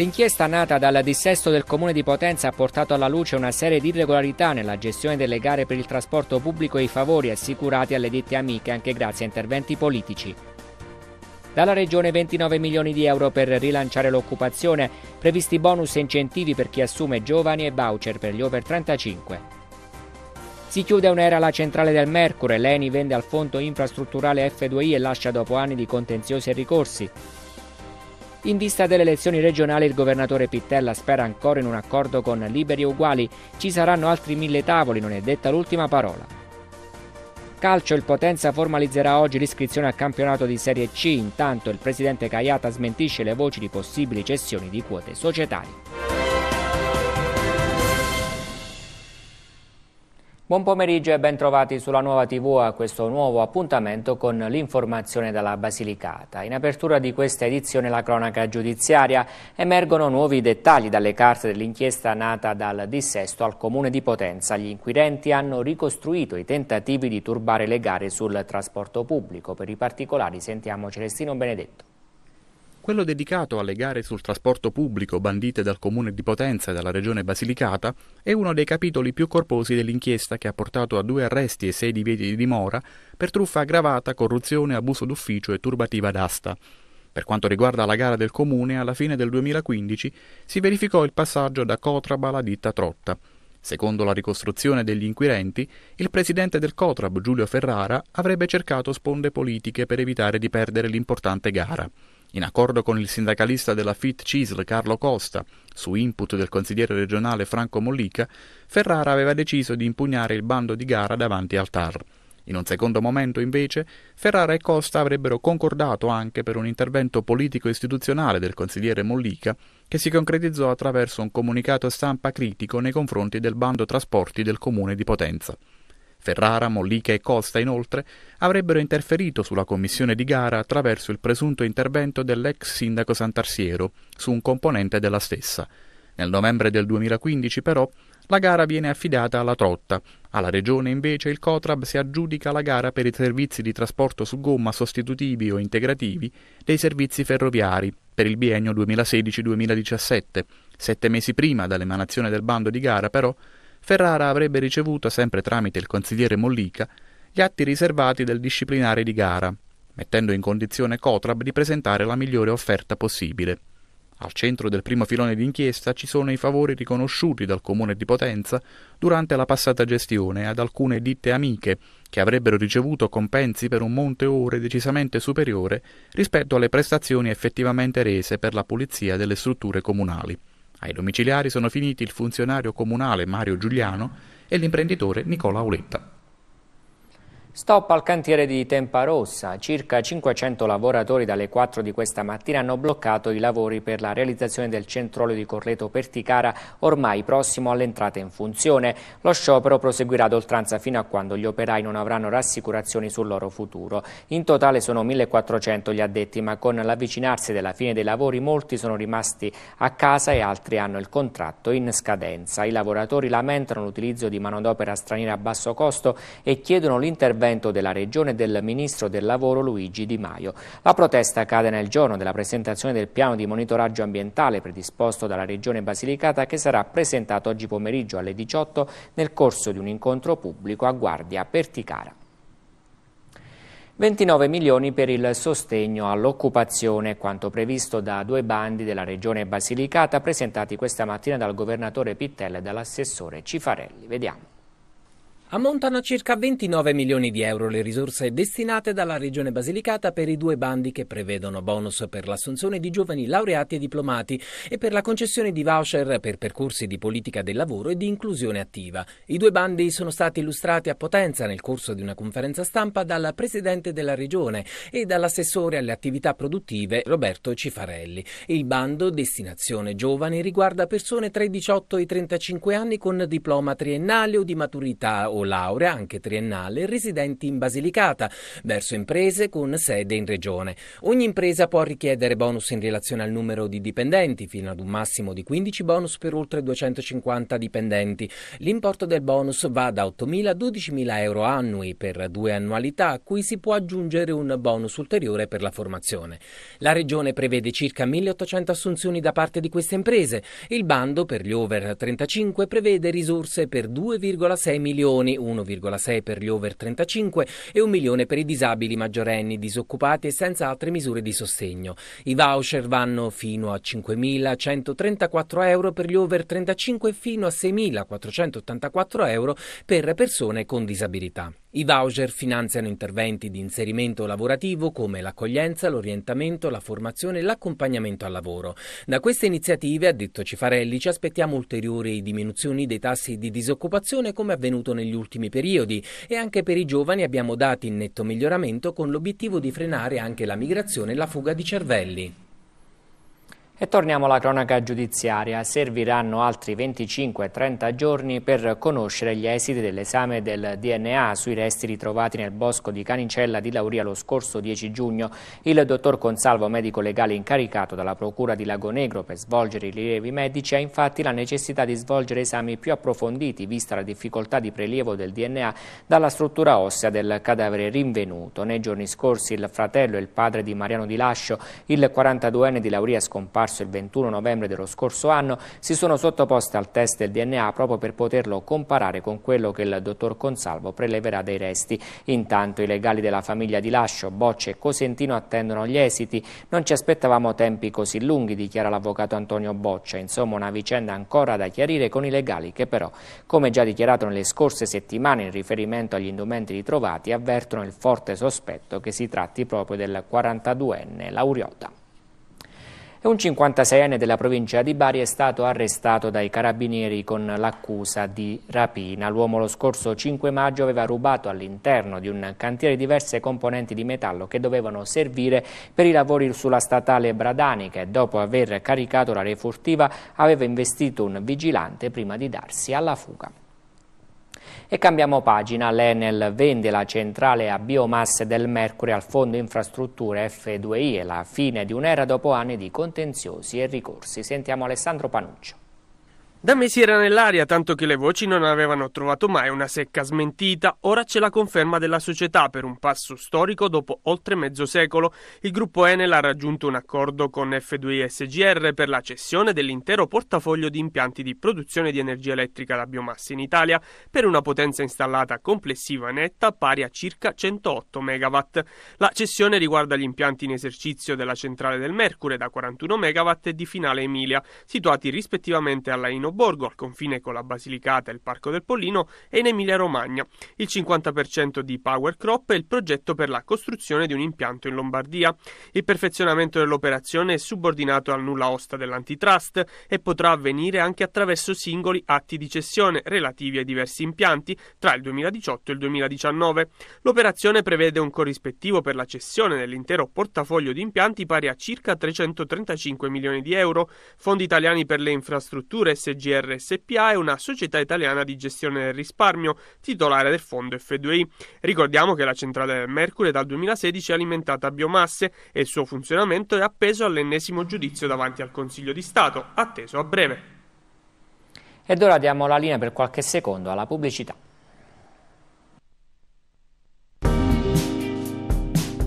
L'inchiesta nata dal dissesto del Comune di Potenza ha portato alla luce una serie di irregolarità nella gestione delle gare per il trasporto pubblico e i favori assicurati alle ditte amiche anche grazie a interventi politici. Dalla Regione 29 milioni di euro per rilanciare l'occupazione, previsti bonus e incentivi per chi assume giovani e voucher per gli over 35. Si chiude un'era alla centrale del Mercure, l'ENI vende al fondo infrastrutturale F2I e lascia dopo anni di contenziosi e ricorsi. In vista delle elezioni regionali il governatore Pittella spera ancora in un accordo con Liberi e Uguali. Ci saranno altri mille tavoli, non è detta l'ultima parola. Calcio il Potenza formalizzerà oggi l'iscrizione al campionato di Serie C, intanto il presidente Caiata smentisce le voci di possibili cessioni di quote societarie. Buon pomeriggio e ben trovati sulla nuova TV a questo nuovo appuntamento con l'informazione dalla Basilicata. In apertura di questa edizione la cronaca giudiziaria emergono nuovi dettagli dalle carte dell'inchiesta nata dal dissesto al comune di Potenza. Gli inquirenti hanno ricostruito i tentativi di turbare le gare sul trasporto pubblico. Per i particolari sentiamo Celestino Benedetto quello dedicato alle gare sul trasporto pubblico bandite dal comune di Potenza e dalla regione Basilicata è uno dei capitoli più corposi dell'inchiesta che ha portato a due arresti e sei divieti di dimora per truffa aggravata, corruzione, abuso d'ufficio e turbativa d'asta. Per quanto riguarda la gara del comune, alla fine del 2015 si verificò il passaggio da Cotrab alla ditta Trotta. Secondo la ricostruzione degli inquirenti, il presidente del Cotrab, Giulio Ferrara, avrebbe cercato sponde politiche per evitare di perdere l'importante gara in accordo con il sindacalista della FIT CISL Carlo Costa, su input del consigliere regionale Franco Mollica, Ferrara aveva deciso di impugnare il bando di gara davanti al TAR. In un secondo momento, invece, Ferrara e Costa avrebbero concordato anche per un intervento politico-istituzionale del consigliere Mollica, che si concretizzò attraverso un comunicato stampa critico nei confronti del bando trasporti del comune di Potenza. Ferrara, Mollica e Costa, inoltre, avrebbero interferito sulla commissione di gara attraverso il presunto intervento dell'ex sindaco Sant'Arsiero su un componente della stessa. Nel novembre del 2015, però, la gara viene affidata alla Trotta. Alla regione, invece, il Cotrab si aggiudica la gara per i servizi di trasporto su gomma sostitutivi o integrativi dei servizi ferroviari per il biennio 2016-2017. Sette mesi prima dall'emanazione del bando di gara, però, Ferrara avrebbe ricevuto, sempre tramite il consigliere Mollica, gli atti riservati del disciplinare di gara, mettendo in condizione Cotrab di presentare la migliore offerta possibile. Al centro del primo filone d'inchiesta ci sono i favori riconosciuti dal comune di Potenza durante la passata gestione ad alcune ditte amiche che avrebbero ricevuto compensi per un monte ore decisamente superiore rispetto alle prestazioni effettivamente rese per la pulizia delle strutture comunali. Ai domiciliari sono finiti il funzionario comunale Mario Giuliano e l'imprenditore Nicola Auletta. Stop al cantiere di Tempa Rossa. Circa 500 lavoratori dalle 4 di questa mattina hanno bloccato i lavori per la realizzazione del centrolio di Correto Perticara, ormai prossimo all'entrata in funzione. Lo sciopero proseguirà ad oltranza fino a quando gli operai non avranno rassicurazioni sul loro futuro. In totale sono 1400 gli addetti, ma con l'avvicinarsi della fine dei lavori molti sono rimasti a casa e altri hanno il contratto in scadenza. I lavoratori lamentano l'utilizzo di manodopera straniera a basso costo e chiedono l'intervento l'intervento della Regione e del Ministro del Lavoro Luigi Di Maio. La protesta cade nel giorno della presentazione del piano di monitoraggio ambientale predisposto dalla Regione Basilicata che sarà presentato oggi pomeriggio alle 18 nel corso di un incontro pubblico a Guardia Perticara. 29 milioni per il sostegno all'occupazione, quanto previsto da due bandi della Regione Basilicata presentati questa mattina dal Governatore Pittella e dall'Assessore Cifarelli. Vediamo. Ammontano a circa 29 milioni di euro le risorse destinate dalla Regione Basilicata per i due bandi che prevedono bonus per l'assunzione di giovani laureati e diplomati e per la concessione di voucher per percorsi di politica del lavoro e di inclusione attiva. I due bandi sono stati illustrati a Potenza nel corso di una conferenza stampa dalla Presidente della Regione e dall'assessore alle attività produttive Roberto Cifarelli. Il bando Destinazione Giovani riguarda persone tra i 18 e i 35 anni con diploma triennale o di maturità o laurea, anche triennale, residenti in Basilicata, verso imprese con sede in regione. Ogni impresa può richiedere bonus in relazione al numero di dipendenti, fino ad un massimo di 15 bonus per oltre 250 dipendenti. L'importo del bonus va da 8.000 a 12.000 euro annui per due annualità, a cui si può aggiungere un bonus ulteriore per la formazione. La regione prevede circa 1.800 assunzioni da parte di queste imprese. Il bando per gli over 35 prevede risorse per 2,6 milioni anni, 1,6 per gli over 35 e 1 milione per i disabili maggiorenni disoccupati e senza altre misure di sostegno. I voucher vanno fino a 5.134 euro per gli over 35 e fino a 6.484 euro per persone con disabilità. I voucher finanziano interventi di inserimento lavorativo come l'accoglienza, l'orientamento, la formazione e l'accompagnamento al lavoro. Da queste iniziative, ha detto Cifarelli, ci aspettiamo ulteriori diminuzioni dei tassi di disoccupazione come avvenuto negli ultimi periodi e anche per i giovani abbiamo dati in netto miglioramento con l'obiettivo di frenare anche la migrazione e la fuga di cervelli. E torniamo alla cronaca giudiziaria. Serviranno altri 25-30 giorni per conoscere gli esiti dell'esame del DNA sui resti ritrovati nel bosco di Canicella di Lauria lo scorso 10 giugno. Il dottor Consalvo, medico legale incaricato dalla Procura di Lago Negro per svolgere i rilievi medici, ha infatti la necessità di svolgere esami più approfonditi, vista la difficoltà di prelievo del DNA dalla struttura ossea del cadavere rinvenuto. Nei giorni scorsi il fratello e il padre di Mariano Di Lascio, il 42enne di Lauria scomparso, scomparso il 21 novembre dello scorso anno, si sono sottoposte al test del DNA proprio per poterlo comparare con quello che il dottor Consalvo preleverà dai resti. Intanto i legali della famiglia di Lascio, Bocce e Cosentino attendono gli esiti. Non ci aspettavamo tempi così lunghi, dichiara l'avvocato Antonio Boccia. Insomma una vicenda ancora da chiarire con i legali che però, come già dichiarato nelle scorse settimane in riferimento agli indumenti ritrovati, avvertono il forte sospetto che si tratti proprio del 42enne Lauriota e un 56enne della provincia di Bari è stato arrestato dai carabinieri con l'accusa di rapina. L'uomo lo scorso 5 maggio aveva rubato all'interno di un cantiere diverse componenti di metallo che dovevano servire per i lavori sulla statale Bradanica e dopo aver caricato la refurtiva aveva investito un vigilante prima di darsi alla fuga. E cambiamo pagina. L'Enel vende la centrale a biomasse del Mercury al Fondo Infrastrutture F2I e la fine di un'era dopo anni di contenziosi e ricorsi. Sentiamo Alessandro Panuccio. Da mesi era nell'aria, tanto che le voci non avevano trovato mai una secca smentita. Ora c'è la conferma della società per un passo storico dopo oltre mezzo secolo. Il gruppo Enel ha raggiunto un accordo con F2 SGR per la cessione dell'intero portafoglio di impianti di produzione di energia elettrica da biomassa in Italia per una potenza installata complessiva netta pari a circa 108 MW. La cessione riguarda gli impianti in esercizio della centrale del Mercure da 41 MW e di Finale Emilia, situati rispettivamente alla Innovazione Borgo, al confine con la Basilicata e il Parco del Pollino, e in Emilia-Romagna. Il 50% di Power Crop è il progetto per la costruzione di un impianto in Lombardia. Il perfezionamento dell'operazione è subordinato al nulla osta dell'antitrust e potrà avvenire anche attraverso singoli atti di cessione relativi ai diversi impianti tra il 2018 e il 2019. L'operazione prevede un corrispettivo per la cessione dell'intero portafoglio di impianti pari a circa 335 milioni di euro, fondi italiani per le infrastrutture SG GR SPA è una società italiana di gestione del risparmio, titolare del fondo F2I. Ricordiamo che la centrale del Mercure dal 2016 è alimentata a biomasse e il suo funzionamento è appeso all'ennesimo giudizio davanti al Consiglio di Stato, atteso a breve. Ed ora diamo la linea per qualche secondo alla pubblicità.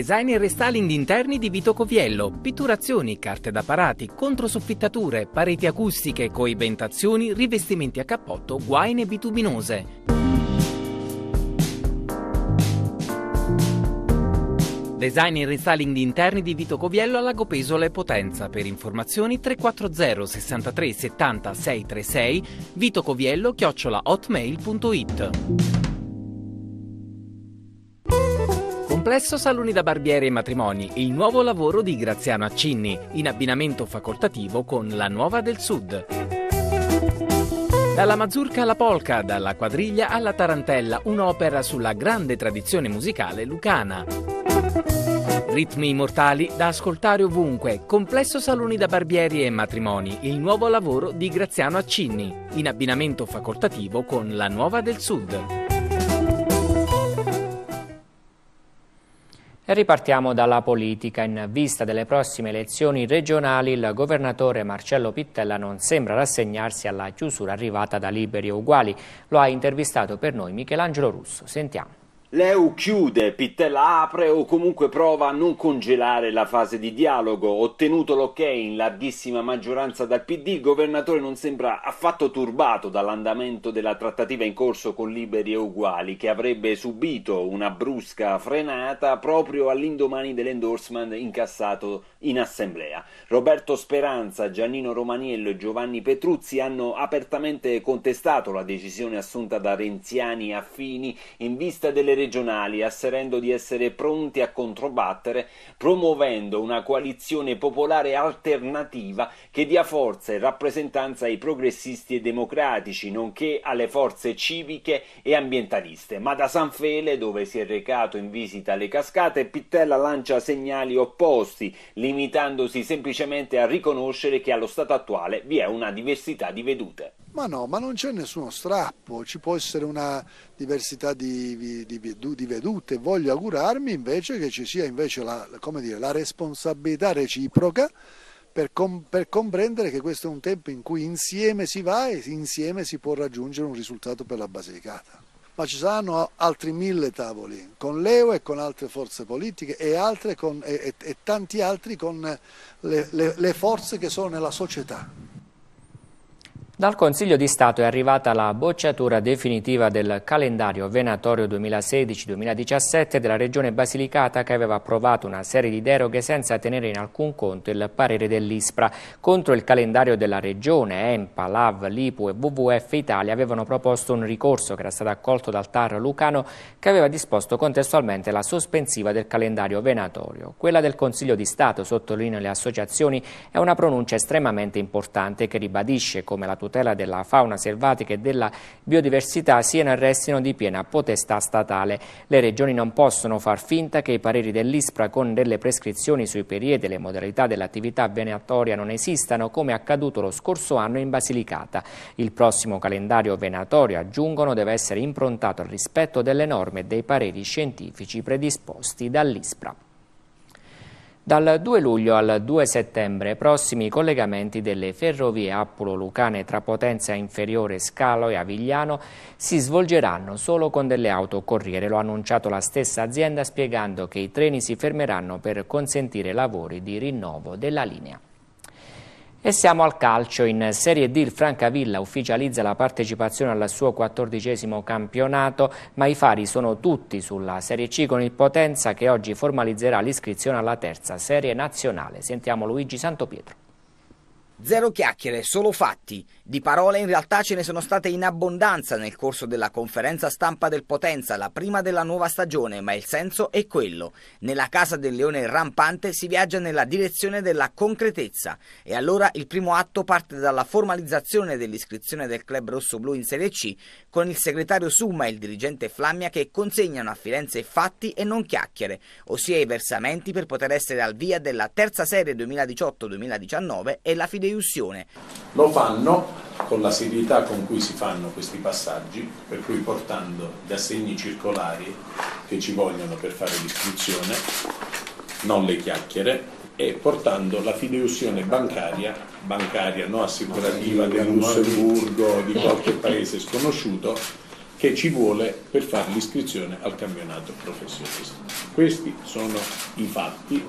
Design e restyling di interni di Vito Coviello, pitturazioni, carte da parati, controsoffittature, pareti acustiche, coibentazioni, rivestimenti a cappotto, guaine bituminose. Design e restyling di interni di Vito Coviello a Lago Pesola e Potenza. Per informazioni 340 63 70 636 vitocoviello-hotmail.it complesso Saloni da Barbiere e Matrimoni, il nuovo lavoro di Graziano Accinni, in abbinamento facoltativo con La Nuova del Sud. Dalla mazurka alla polca, dalla quadriglia alla tarantella, un'opera sulla grande tradizione musicale lucana. Ritmi immortali da ascoltare ovunque, complesso Saloni da Barbieri e Matrimoni, il nuovo lavoro di Graziano Accinni, in abbinamento facoltativo con La Nuova del Sud. E ripartiamo dalla politica. In vista delle prossime elezioni regionali, il governatore Marcello Pittella non sembra rassegnarsi alla chiusura arrivata da Liberi e Uguali. Lo ha intervistato per noi Michelangelo Russo. Sentiamo. Leu chiude, Pittella apre o comunque prova a non congelare la fase di dialogo. Ottenuto l'ok in larghissima maggioranza dal PD, il governatore non sembra affatto turbato dall'andamento della trattativa in corso con Liberi e Uguali, che avrebbe subito una brusca frenata proprio all'indomani dell'endorsement incassato in assemblea. Roberto Speranza, Giannino Romaniello e Giovanni Petruzzi hanno apertamente contestato la decisione assunta da Renziani e Affini in vista delle regionali, asserendo di essere pronti a controbattere, promuovendo una coalizione popolare alternativa che dia forza e rappresentanza ai progressisti e democratici, nonché alle forze civiche e ambientaliste. Ma da San Fele, dove si è recato in visita alle cascate, Pittella lancia segnali opposti, limitandosi semplicemente a riconoscere che allo stato attuale vi è una diversità di vedute. Ma no, ma non c'è nessuno strappo, ci può essere una diversità di, di, di vedute. Voglio augurarmi invece che ci sia invece la, dire, la responsabilità reciproca per, com per, comprendere che questo è un tempo in cui insieme si va e insieme si può raggiungere un risultato per la Basilicata. Ma ci saranno altri mille tavoli con l'EU e con altre forze politiche e, con, e, e, e tanti altri con le, le, le forze che sono nella società. Dal Consiglio di Stato è arrivata la bocciatura definitiva del calendario venatorio 2016-2017 della Regione Basilicata che aveva approvato una serie di deroghe senza tenere in alcun conto il parere dell'ISPRA. Contro il calendario della Regione, EMPA, LAV, LIPU e WWF Italia avevano proposto un ricorso che era stato accolto dal TAR Lucano che aveva disposto contestualmente la sospensiva del calendario venatorio. Quella del Consiglio di Stato, sottolineo le associazioni, è una pronuncia estremamente importante che ribadisce come la tutela della fauna selvatica e della biodiversità siano e restino di piena potestà statale. Le regioni non possono far finta che i pareri dell'ISPRA con delle prescrizioni sui periodi e le modalità dell'attività venatoria non esistano come accaduto lo scorso anno in Basilicata. Il prossimo calendario venatorio, aggiungono, deve essere improntato al rispetto delle norme e dei pareri scientifici predisposti dall'ISPRA. Dal 2 luglio al 2 settembre prossimi i collegamenti delle ferrovie Appulo-Lucane tra Potenza Inferiore, Scalo e Avigliano si svolgeranno solo con delle auto corriere, lo ha annunciato la stessa azienda spiegando che i treni si fermeranno per consentire lavori di rinnovo della linea. E siamo al calcio. In Serie D il Francavilla ufficializza la partecipazione al suo quattordicesimo campionato, ma i fari sono tutti sulla Serie C con il Potenza che oggi formalizzerà l'iscrizione alla terza Serie Nazionale. Sentiamo Luigi Santopietro. Zero chiacchiere, solo fatti. Di parole in realtà ce ne sono state in abbondanza nel corso della conferenza stampa del Potenza, la prima della nuova stagione, ma il senso è quello. Nella casa del leone rampante si viaggia nella direzione della concretezza e allora il primo atto parte dalla formalizzazione dell'iscrizione del club rosso-blu in Serie C con il segretario Summa e il dirigente Flammia che consegnano a Firenze fatti e non chiacchiere, ossia i versamenti per poter essere al via della terza serie 2018-2019 e la fiducia riussione. Lo fanno con la serietà con cui si fanno questi passaggi, per cui portando gli assegni circolari che ci vogliono per fare l'iscrizione, non le chiacchiere, e portando la fideiussione bancaria, bancaria non assicurativa del Lussemburgo, di qualche paese sconosciuto, che ci vuole per fare l'iscrizione al campionato professionistico. Questi sono i fatti,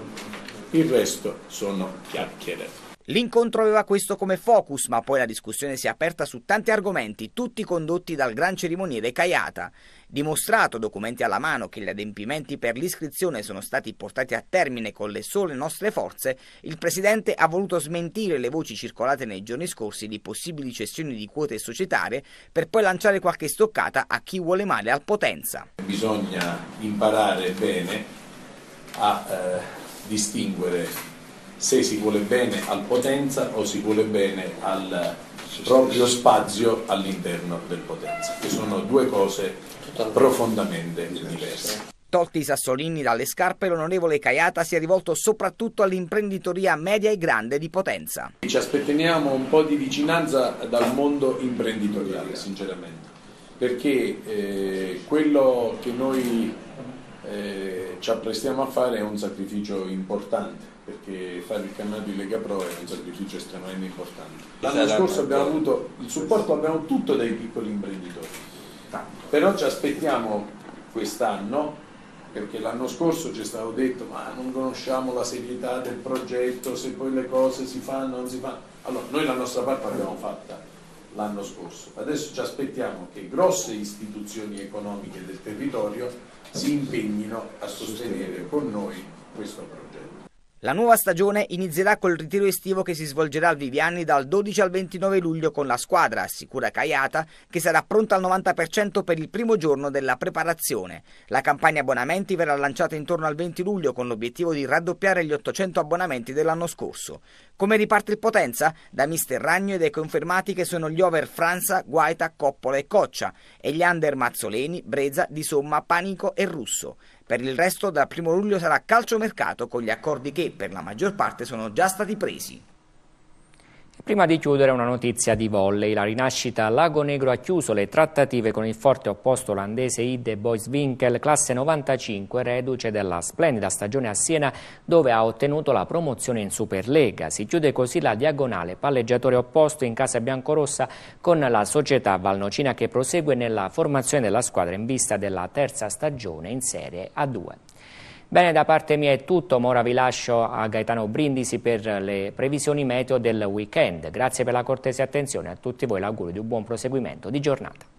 il resto sono chiacchiere. L'incontro aveva questo come focus, ma poi la discussione si è aperta su tanti argomenti, tutti condotti dal gran cerimoniere Caiata. Dimostrato, documenti alla mano, che gli adempimenti per l'iscrizione sono stati portati a termine con le sole nostre forze, il Presidente ha voluto smentire le voci circolate nei giorni scorsi di possibili cessioni di quote societarie per poi lanciare qualche stoccata a chi vuole male al Potenza. Bisogna imparare bene a eh, distinguere se si vuole bene al potenza o si vuole bene al proprio spazio all'interno del potenza, che sono due cose profondamente diverse. Tolti i sassolini dalle scarpe, l'onorevole Caiata si è rivolto soprattutto all'imprenditoria media e grande di Potenza. Ci aspettiamo un po' di vicinanza dal mondo imprenditoriale, sinceramente, perché eh, quello che noi eh, ci apprestiamo a fare è un sacrificio importante perché fare il canale di Lega Pro è un sacrificio estremamente importante. L'anno scorso abbiamo avuto il supporto, abbiamo tutto dai piccoli imprenditori, però ci aspettiamo quest'anno perché l'anno scorso ci è stato detto ma non conosciamo la serietà del progetto, se poi le cose si fanno o non si fanno. Allora, noi la nostra parte l'abbiamo fatta l'anno scorso. Adesso ci aspettiamo che grosse istituzioni economiche del territorio si impegnino a sostenere con noi questo progetto. La nuova stagione inizierà col ritiro estivo che si svolgerà al Viviani dal 12 al 29 luglio con la squadra, assicura Caiata, che sarà pronta al 90% per il primo giorno della preparazione. La campagna abbonamenti verrà lanciata intorno al 20 luglio con l'obiettivo di raddoppiare gli 800 abbonamenti dell'anno scorso. Come riparte il Potenza? Da mister Ragno ed è confermati che sono gli over Franza, Guaita, Coppola e Coccia e gli under Mazzoleni, Brezza, Di Somma, Panico e Russo. Per il resto dal 1 luglio sarà calciomercato con gli accordi che per la maggior parte sono già stati presi. Prima di chiudere una notizia di volley, la rinascita Lago Negro ha chiuso le trattative con il forte opposto olandese Ide Boys Winkel, classe 95, reduce della splendida stagione a Siena dove ha ottenuto la promozione in Superlega. Si chiude così la diagonale palleggiatore opposto in casa biancorossa con la società Valnocina che prosegue nella formazione della squadra in vista della terza stagione in Serie A2. Bene, da parte mia è tutto, ora vi lascio a Gaetano Brindisi per le previsioni meteo del weekend. Grazie per la cortese attenzione a tutti voi, l'augurio di un buon proseguimento di giornata.